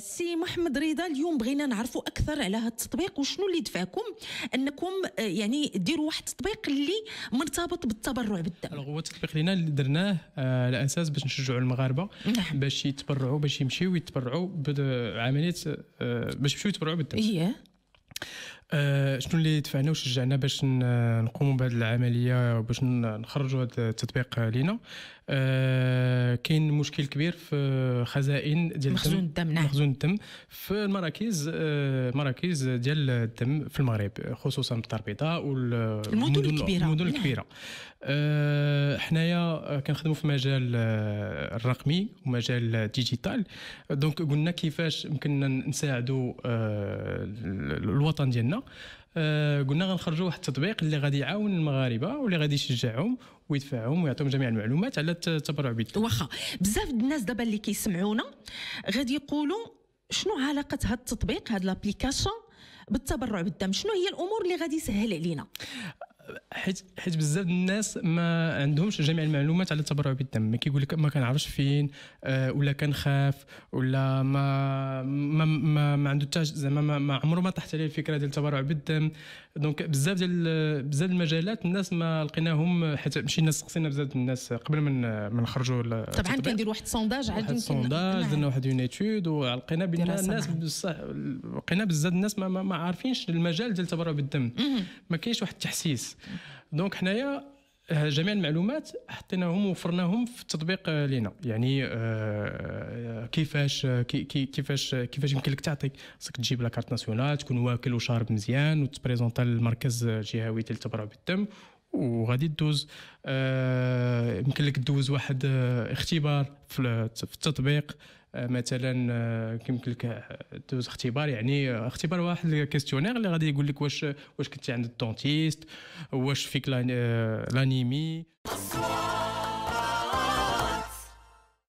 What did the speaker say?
سي محمد رضا اليوم بغينا نعرفوا اكثر على هذا التطبيق وشنو اللي دفعكم انكم آه، يعني ديروا واحد التطبيق اللي مرتبط بالتبرع بالدم هو التطبيق لينا اللي درناه آه، على اساس باش نشجعوا المغاربه نعم. باش يتبرعوا باش يمشيو يتبرعوا بعمليه آه، باش يمشيو يتبرعوا بالدم yeah. آه، شنو اللي دفعنا وشجعنا باش نقوموا بهذه العمليه وباش نخرجوا هذا التطبيق لينا آه كاين مشكل كبير في خزائن ديال مخزون الدم نعم مخزون الدم في المراكز آه، مراكز ديال الدم في المغرب خصوصا الدار البيضاء والمدن الكبيره المدن نعم. الكبيره آه حنايا آه، كنخدموا في مجال الرقمي ومجال ديجيتال دونك قلنا كيفاش يمكننا نساعدوا الوطن ديالنا آه قلنا غنخرجوا واحد التطبيق اللي غادي يعاون المغاربه واللي غادي يشجعهم ويدفعهم ويعطيهم جميع المعلومات على التبرع بالدم واخا بزاف الناس دابا اللي كيسمعونا غادي يقولوا شنو علاقه هذا التطبيق هذا لابليكاسيون بالتبرع بالدم شنو هي الامور اللي غادي يسهل علينا حيت حيت بزاف الناس ما عندهمش جميع المعلومات على التبرع بالدم ما كيقول لك ما كنعرفش فين آه، ولا كنخاف ولا ما ما ما, ما عنده حتى زعما ما, ما عمره ما طاحت عليه الفكره ديال التبرع بالدم دونك بزاف ديال بزاف المجالات الناس ما لقيناهم حيت مشينا سقسينا بزاف الناس قبل من ما نخرجوا طبعا كندير واحد السونداج عاد يمكن السونداج درنا واحد اون ايتود ولقينا بان الناس بصح لقينا بزاف الناس ما, ما, ما عارفينش المجال ديال التبرع بالدم ما كاينش واحد التحسيس دونك حنايا آه، جميع المعلومات حطيناهم وفرناهم في التطبيق آه، لينا يعني آه، كيفاش كيفاش كيفاش يمكن لك تعطي خصك تجيب لاكارت ناسيونال تكون واكل وشارب مزيان وتبريزونتا للمركز الجهوي ديال التبرع بالدم وغادي دوز يمكن لك دوز واحد اختبار في التطبيق مثلا آه، كيمكن لك آه، دوز اختبار يعني آه، اختبار واحد كيستيونير اللي غادي يقول لك واش واش كنتي عند الدونتيست واش فيك لانيمي